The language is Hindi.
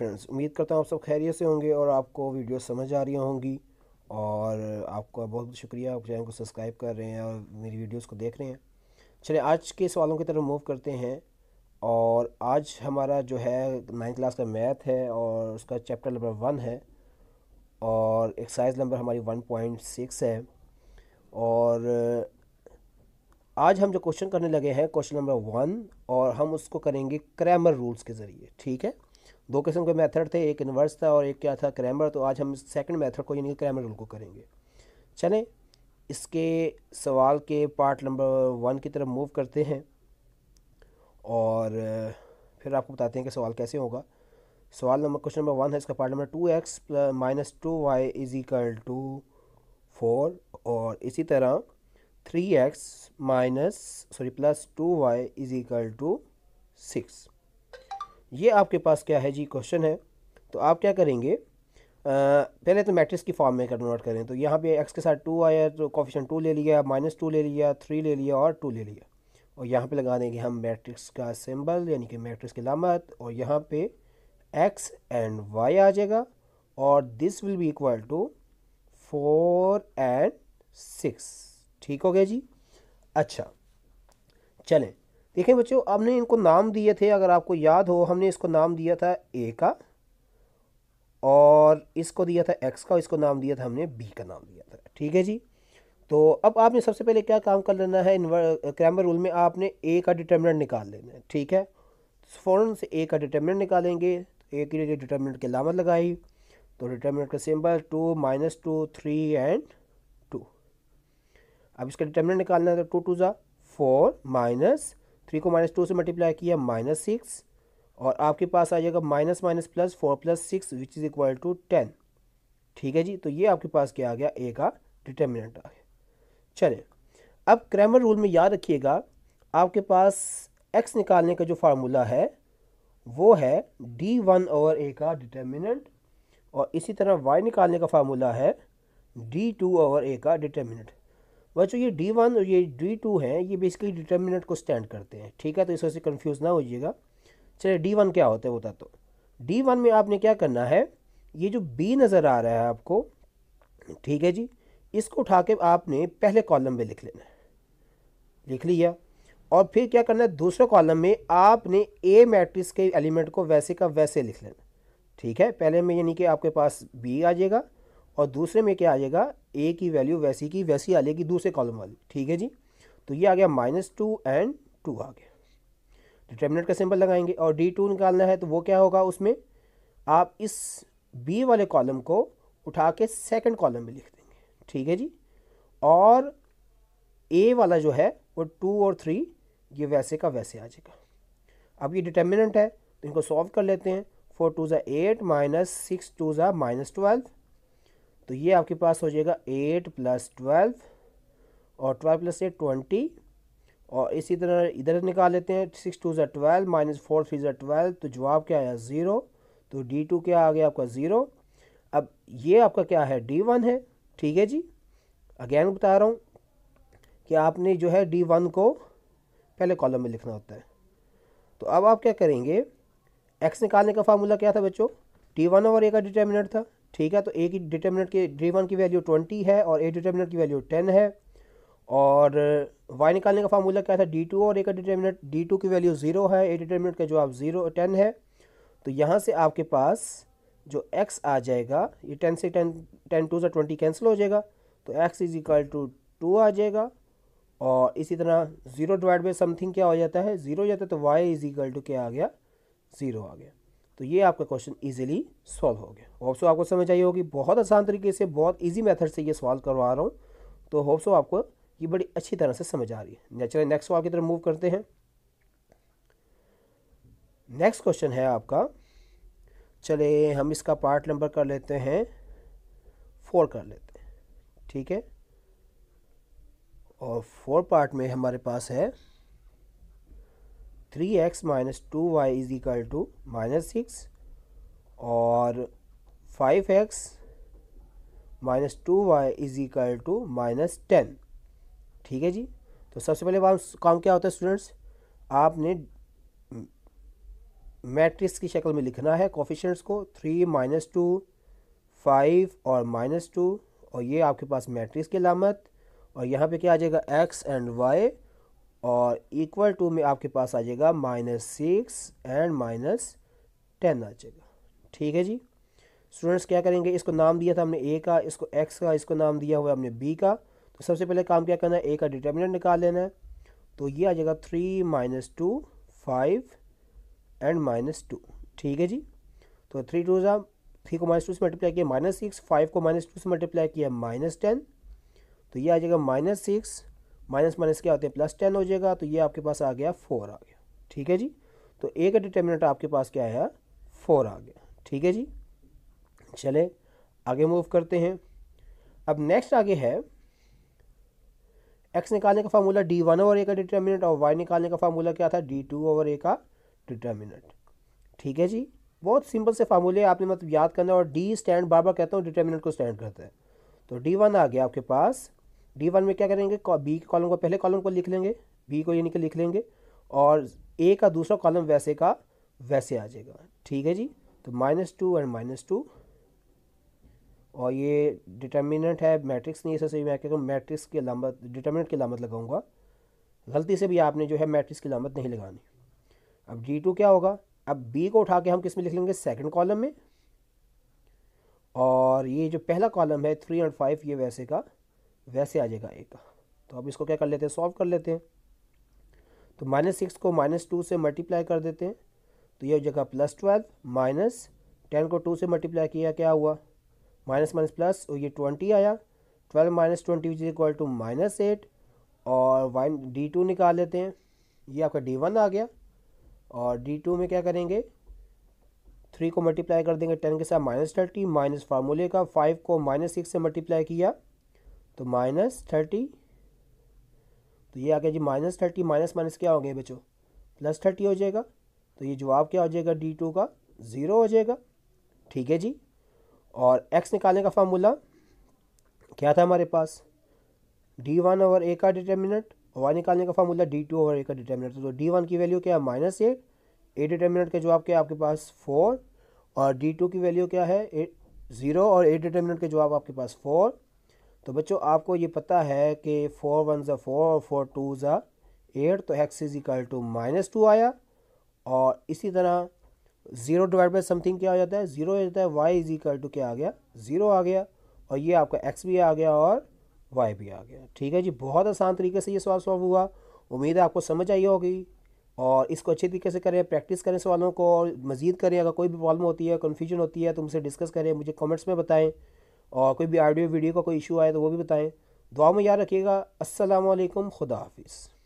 फ्रेंड्स उम्मीद करता हूँ आप सब खैरियत से होंगे और आपको वीडियो समझ आ रही होंगी और आपका बहुत बहुत शुक्रिया आप चैनल को सब्सक्राइब कर रहे हैं और मेरी वीडियोस को देख रहे हैं चलिए आज के सवालों की तरफ मूव करते हैं और आज हमारा जो है नाइन्थ क्लास का मैथ है और उसका चैप्टर नंबर वन है और एक्सरसाइज नंबर हमारी वन पॉइंट सिक्स है और आज हम जो क्वेश्चन करने लगे हैं क्वेश्चन नंबर वन और हम उसको करेंगे क्रैमर रूल्स के ज़रिए ठीक है दो किस्म के मेथड थे एक इन्वर्स था और एक क्या था क्रैमर तो आज हम सेकंड मेथड को यानी क्रैमर रूल को करेंगे चलें इसके सवाल के पार्ट नंबर वन की तरफ मूव करते हैं और फिर आपको बताते हैं कि सवाल कैसे होगा सवाल नंबर क्वेश्चन नंबर वन है इसका part number two x minus two y is equal to four और इसी तरह three x minus sorry plus two y is equal to six ये आपके पास क्या है जी क्वेश्चन है तो आप क्या करेंगे आ, पहले तो मैट्रिक्स की फॉर्म में कन्वर्ट करें तो यहाँ पे एक्स के साथ टू आया तो कॉफिशन टू ले लिया माइनस टू ले लिया थ्री ले लिया और टू ले लिया और यहाँ पे लगा देंगे हम मैट्रिक्स का सिंबल यानी कि मैट्रिक्स की लामत और यहाँ पे एक्स एंड वाई आ जाएगा और this will be equal to four and six ठीक हो गया जी अच्छा चलें देखें बच्चों हमने इनको नाम दिए थे अगर आपको याद हो हमने इसको नाम दिया था ए का और इसको दिया था एक्स का इसको नाम दिया था हमने बी का नाम दिया था ठीक है जी तो अब आपने सबसे पहले क्या काम कर लेना है क्रैमर रूल में आपने ए का डिटर्मिनेंट निकाल लेना है ठीक है तो फ़ौरन से ए का डिटर्मिनेंट निकालेंगे ए के लिए डिटर्मिनेंट की लामत लगाई तो डिटर्मिनेंट का symbol two minus two three and two अब इसका डिटर्मिनेंट निकालना है तो टू टू ज़ा फोर माइनस थ्री को माइनस टू से मल्टीप्लाई किया माइनस सिक्स और आपके पास आ जाएगा minus minus plus four plus six which is equal to ten ठीक है जी तो ये आपके पास क्या आ गया ए का डिटर्मिनेंट आ गया चले अब क्रैमर रूल में याद रखिएगा आपके पास एक्स निकालने का जो फार्मूला है वो है डी वन ओवर ए का डिटर्मिनेंट और इसी तरह वाई निकालने का फार्मूला है डी टू ओवर ए का डिटर्मिनेंट बच्चों ये डी वन और ये डी टू हैं ये बेसिकली डिटर्मिनेंट को स्टैंड करते हैं ठीक है तो इस वजह से कन्फ्यूज़ ना होइएगा चलिए डी वन क्या होता है बता तो डी वन में आपने क्या करना है ये जो बी नज़र आ रहा है आपको ठीक है जी इसको उठा के आपने पहले कॉलम में लिख लेना है लिख लिया और फिर क्या करना है दूसरे कॉलम में आपने ए मैट्रिक्स के एलिमेंट को वैसे का वैसे लिख लेना ठीक है पहले में यानी कि आपके पास बी आ जाएगा और दूसरे में क्या आ जाएगा ए की वैल्यू वैसी की वैसी आ जाएगी दूसरे कॉलम वाली ठीक है जी तो ये आ गया माइनस टू एंड टू आ गया डिटर्मिनेट तो का सिंबल लगाएंगे और डी टू निकालना है तो वो क्या होगा उसमें आप इस बी वाले कॉलम को उठा के सेकेंड कॉलम में लिख देंगे ठीक है जी और ए वाला जो है वो टू और थ्री ये वैसे का वैसे आ जाएगा अब ये डिटर्मिनेंट है तो इनको सॉल्व कर लेते हैं फोर टू ज़ा एट माइनस सिक्स टू ज़ा माइनस ट्वेल्व तो ये आपके पास हो जाएगा एट प्लस ट्वेल्व और ट्वेल्व प्लस एट ट्वेंटी और इसी तरह इधर निकाल लेते हैं सिक्स टू ज़ा ट्वेल्व माइनस फोर थ्री ज़ा ट्वेल्व तो जवाब क्या आया ज़ीरो तो डी टू क्या आ गया आपका ज़ीरो अब ये आपका क्या है डी वन है ठीक है जी अगेन बता रहा हूँ कि आपने जो है डी वन को पहले कॉलम में लिखना होता है तो अब आप क्या करेंगे एक्स निकालने का फार्मूला क्या था बच्चों डी वन ओवर ए का डिटर्मिनेंट था ठीक है तो ए की डिटर्मिनेंट के डी वन की वैल्यू ट्वेंटी है और ए डिटर्मिनेंट की वैल्यू टेन है और वाई निकालने का फार्मूला क्या था डी टू और ए का डिटर्मिनेंट डी टू की वैल्यू ज़ीरो है ए डिटर्मिनेंट का जवाब ज़ीरो टेन है तो यहाँ से आपके पास जो एक्स आ जाएगा ये टेन से टेन टेन टू से ट्वेंटी कैंसिल हो जाएगा तो x is equal to two आ जाएगा और इसी तरह ज़ीरो डिवाइड बाई समथिंग क्या हो जाता है ज़ीरो हो जाता है तो वाई इज इक्वल टू क्या आ गया ज़ीरो आ गया तो ये आपका क्वेश्चन ईजिली सॉल्व हो गया होप्सो तो आपको समझ आई होगी बहुत आसान तरीके से बहुत ईजी मैथड से ये सॉल्व करवा रहा हूँ तो होप्सो तो आपको ये बड़ी अच्छी तरह से समझ आ रही है नेचुरल नेक्स्ट सवाल की तरफ मूव करते हैं नेक्स्ट क्वेश्चन है आपका चले हम इसका पार्ट नंबर कर लेते हैं फोर कर लेते हैं ठीक है और फोर पार्ट में हमारे पास है three x minus two y is equal to minus six और five x minus two y is equal to minus ten ठीक है जी तो सबसे पहले काम क्या होता है स्टूडेंट्स आपने मैट्रिक्स की शक्ल में लिखना है कॉफिशेंट्स को थ्री माइनस टू फाइव और माइनस टू और ये आपके पास मैट्रिक्स की लामत और यहाँ पे क्या आ जाएगा एक्स एंड वाई और इक्वल टू में आपके पास आ जाएगा minus six and minus ten आ जाएगा ठीक है जी स्टूडेंट्स क्या करेंगे इसको नाम दिया था हमने ए का इसको एक्स का इसको नाम दिया हुआ हमने बी का तो सबसे पहले काम क्या करना है ए का डिटर्मिनेंट निकाल लेना है तो ये आ जाएगा three minus two five and minus two ठीक है जी तो थ्री टू जब थ्री को माइनस टू से मल्टीप्लाई किया माइनस सिक्स फाइव को माइनस टू से मल्टीप्लाई किया माइनस टेन तो ये आ जाएगा माइनस सिक्स माइनस माइनस क्या होते हैं प्लस टेन हो जाएगा तो ये आपके पास आ गया फोर आ गया ठीक है जी तो ए का डिटर्मिनेंट आपके पास क्या आया फोर आ गया ठीक है जी चले आगे मूव करते हैं अब नेक्स्ट आगे है एक्स निकालने का formula D one over A का डिटर्मिनेंट और वाई निकालने का फार्मूला क्या था डी टू ओवर ए का डिटर्मिनेंट ठीक है जी बहुत सिंपल से फार्मूले आपने मतलब याद करना और डी स्टैंड बार बार कहता हूँ डिटर्मिनेंट को स्टैंड करता है तो डी वन आ गया आपके पास डी वन में क्या करेंगे बी के कॉलम को पहले कॉलम को लिख लेंगे बी को यानी कि लिख लेंगे और ए का दूसरा कॉलम वैसे का वैसे आ जाएगा ठीक है जी तो minus two and minus two और ये डिटर्मिनेंट है मैट्रिक्स नहीं सर मैं क्या मैट्रिक्स की अलामत डिटर्मिनेंट की अलामत लगाऊंगा गलती से भी आपने जो है मैट्रिक्स की अलामत नहीं लगानी अब डी टू क्या होगा अब बी को उठा के हम किस में लिख लेंगे सेकंड कॉलम में और ये जो पहला कॉलम है थ्री एंड फाइव ये वैसे का वैसे आ जाएगा एक तो अब इसको क्या कर लेते हैं सॉल्व कर लेते हैं तो माइनस सिक्स को माइनस टू से मल्टीप्लाई कर देते हैं तो ये हो जाएगा प्लस ट्वेल्व माइनस टेन को टू से मल्टीप्लाई किया क्या हुआ माइनस माइनस प्लस और ये ट्वेंटी आया twelve minus twenty is equal to minus eight और वाइन डी टू निकाल लेते हैं ये आपका डी वन आ गया और डी टू में क्या करेंगे थ्री को मल्टीप्लाई कर देंगे टेन के साथ माइनस थर्टी माइनस फार्मूले का फाइव को माइनस सिक्स से मल्टीप्लाई किया तो माइनस थर्टी तो ये आ गया जी माइनस थर्टी माइनस माइनस क्या हो गया बच्चों प्लस थर्टी हो जाएगा तो ये जवाब क्या हो जाएगा डी टू का ज़ीरो हो जाएगा ठीक है जी और एक्स निकालने का फार्मूला क्या था हमारे पास डी वन ओवर ए का डिटर्मिनेंट वाई निकालने का formula D two over A का डिटर्मिनेंट तो डी वन की वैल्यू क्या है माइनस एट ए डिटर्मिनेंट का जवाब क्या है आपके पास फोर और डी टू की वैल्यू क्या है एट ज़ीरो और ए डिटर्मिनेंट का जवाब आपके पास फोर तो बच्चों आपको ये पता है कि फोर वन ज़ा फोर और फोर टू ज़ा एट तो x is equal to minus two आया और इसी तरह ज़ीरो डिवाइड बाई समथिंग क्या हो जाता है ज़ीरो हो जाता है वाई इज इक्वल टू क्या आ गया ज़ीरो आ गया और ये आपका एक्स भी आ गया और वाई भी आ गया ठीक है जी बहुत आसान तरीके से ये सवाल सॉल्व हुआ उम्मीद है आपको समझ आई होगी और इसको अच्छे तरीके से करें प्रैक्टिस करें सवालों को और मज़ीद करें अगर कोई भी प्रॉब्लम होती है कन्फ्यूजन होती है तो मुझसे डिस्कस करें मुझे कमेंट्स में बताएं और कोई भी ऑडियो वीडियो का कोई इशू आए तो वो भी बताएं दुआ में याद रखिएगा असलकम खुदा हाफिज़